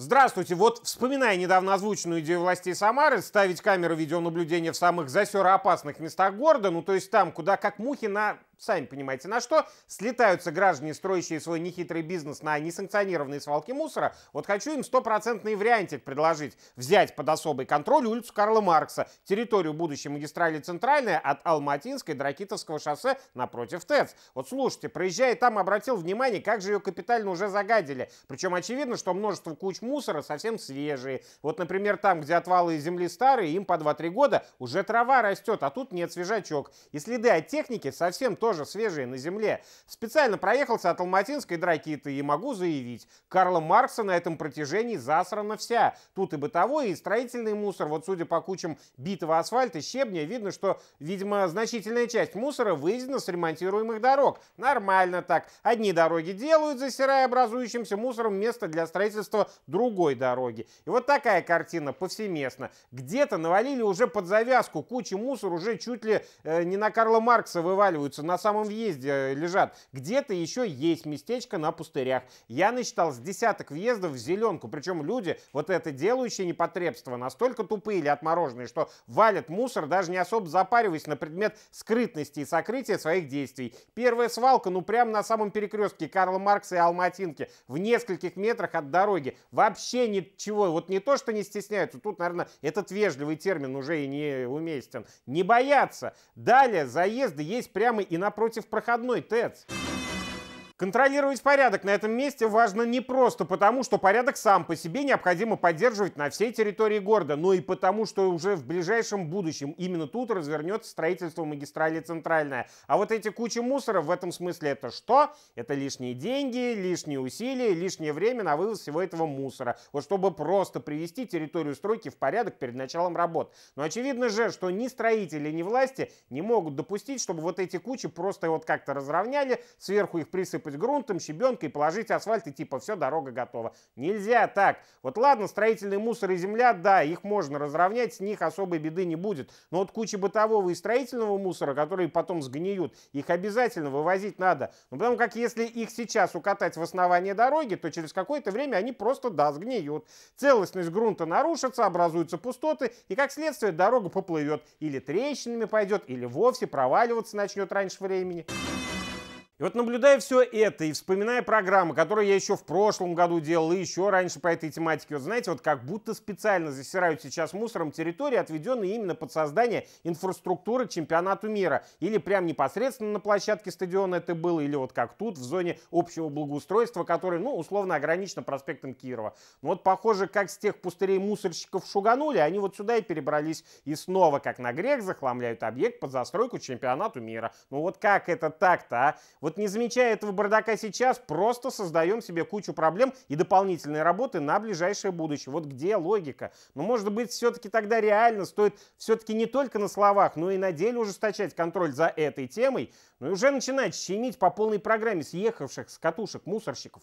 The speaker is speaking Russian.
Здравствуйте. Вот вспоминая недавно озвученную идею властей Самары ставить камеры видеонаблюдения в самых засероопасных местах города, ну то есть там, куда как мухи на сами понимаете на что, слетаются граждане, строящие свой нехитрый бизнес на несанкционированные свалки мусора, вот хочу им стопроцентный вариантик предложить. Взять под особый контроль улицу Карла Маркса, территорию будущей магистрали Центральная от Алматинской до Ракитовского шоссе напротив ТЭЦ. Вот слушайте, проезжая там, обратил внимание, как же ее капитально уже загадили. Причем очевидно, что множество куч мусора совсем свежие. Вот, например, там, где отвалы земли старые, им по 2-3 года уже трава растет, а тут нет свежачок. И следы от техники совсем то тоже свежие на земле. Специально проехался от Алматинской до Ракиты и могу заявить, Карла Маркса на этом протяжении засрана вся. Тут и бытовой, и строительный мусор. Вот судя по кучам битого асфальта, щебня, видно, что, видимо, значительная часть мусора выведена с ремонтируемых дорог. Нормально так. Одни дороги делают, засирая образующимся мусором место для строительства другой дороги. И вот такая картина повсеместно. Где-то навалили уже под завязку кучи мусора, уже чуть ли э, не на Карла Маркса вываливаются на самом въезде э, лежат. Где-то еще есть местечко на пустырях. Я насчитал с десяток въездов в зеленку. Причем люди, вот это делающие непотребство, настолько тупые или отмороженные, что валят мусор, даже не особо запариваясь на предмет скрытности и сокрытия своих действий. Первая свалка, ну прямо на самом перекрестке Карла Маркса и Алматинки, в нескольких метрах от дороги. Вообще ничего, вот не то, что не стесняются, тут, наверное, этот вежливый термин уже и не уместен. Не боятся. Далее заезды есть прямо и на напротив проходной ТЭЦ. Контролировать порядок на этом месте важно не просто потому, что порядок сам по себе необходимо поддерживать на всей территории города, но и потому, что уже в ближайшем будущем именно тут развернется строительство магистрали Центральная. А вот эти кучи мусора в этом смысле это что? Это лишние деньги, лишние усилия, лишнее время на вывоз всего этого мусора. Вот чтобы просто привести территорию стройки в порядок перед началом работ. Но очевидно же, что ни строители, ни власти не могут допустить, чтобы вот эти кучи просто вот как-то разровняли, сверху их присыпали засыпать грунтом, щебенкой, положить асфальт и типа все, дорога готова. Нельзя так. Вот ладно, строительный мусор и земля, да, их можно разровнять, с них особой беды не будет. Но вот куча бытового и строительного мусора, которые потом сгниют, их обязательно вывозить надо. Ну, потому как если их сейчас укатать в основание дороги, то через какое-то время они просто, да, сгниют. Целостность грунта нарушится, образуются пустоты, и как следствие дорога поплывет. Или трещинами пойдет, или вовсе проваливаться начнет раньше времени. И вот наблюдая все это и вспоминая программы, которые я еще в прошлом году делал и еще раньше по этой тематике, вот знаете, вот как будто специально засирают сейчас мусором территории, отведенные именно под создание инфраструктуры к чемпионату мира. Или прям непосредственно на площадке стадиона это было, или вот как тут, в зоне общего благоустройства, который, ну, условно ограничено проспектом Кирова. Но ну, вот похоже, как с тех пустырей мусорщиков шуганули, они вот сюда и перебрались и снова, как на грех, захламляют объект под застройку чемпионату мира. Ну вот как это так-то, а? Вот вот не замечая этого бардака сейчас, просто создаем себе кучу проблем и дополнительной работы на ближайшее будущее. Вот где логика? Но ну, может быть все-таки тогда реально стоит все-таки не только на словах, но и на деле ужесточать контроль за этой темой, но ну и уже начинать щемить по полной программе съехавших с катушек мусорщиков.